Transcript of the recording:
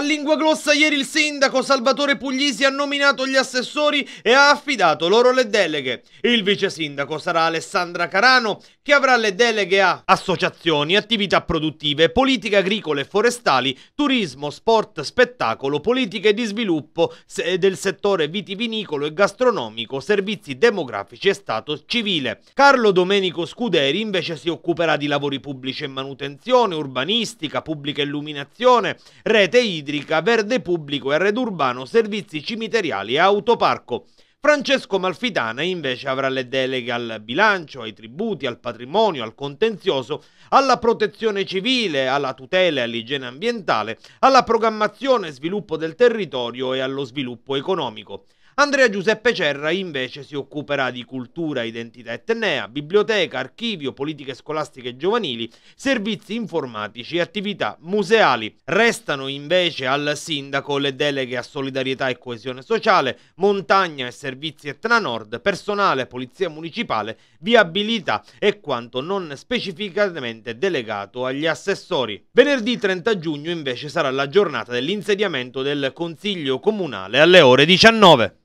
A glossa ieri il sindaco Salvatore Puglisi ha nominato gli assessori e ha affidato loro le deleghe. Il vice sindaco sarà Alessandra Carano che avrà le deleghe a associazioni, attività produttive, politiche agricole e forestali, turismo, sport, spettacolo, politiche di sviluppo del settore vitivinicolo e gastronomico, servizi demografici e stato civile. Carlo Domenico Scuderi invece si occuperà di lavori pubblici e manutenzione, urbanistica, pubblica illuminazione, rete idrica idrica, verde pubblico e rete urbano, servizi cimiteriali e autoparco. Francesco Malfitana invece avrà le deleghe al bilancio, ai tributi, al patrimonio, al contenzioso, alla protezione civile, alla tutela e all'igiene ambientale, alla programmazione e sviluppo del territorio e allo sviluppo economico. Andrea Giuseppe Cerra invece si occuperà di cultura, identità etnea, biblioteca, archivio, politiche scolastiche e giovanili, servizi informatici e attività museali. Restano invece al sindaco le deleghe a solidarietà e coesione sociale, montagna e servizi servizi Etnanord, personale, polizia municipale, viabilità e quanto non specificatamente delegato agli assessori. Venerdì 30 giugno invece sarà la giornata dell'insediamento del Consiglio Comunale alle ore 19.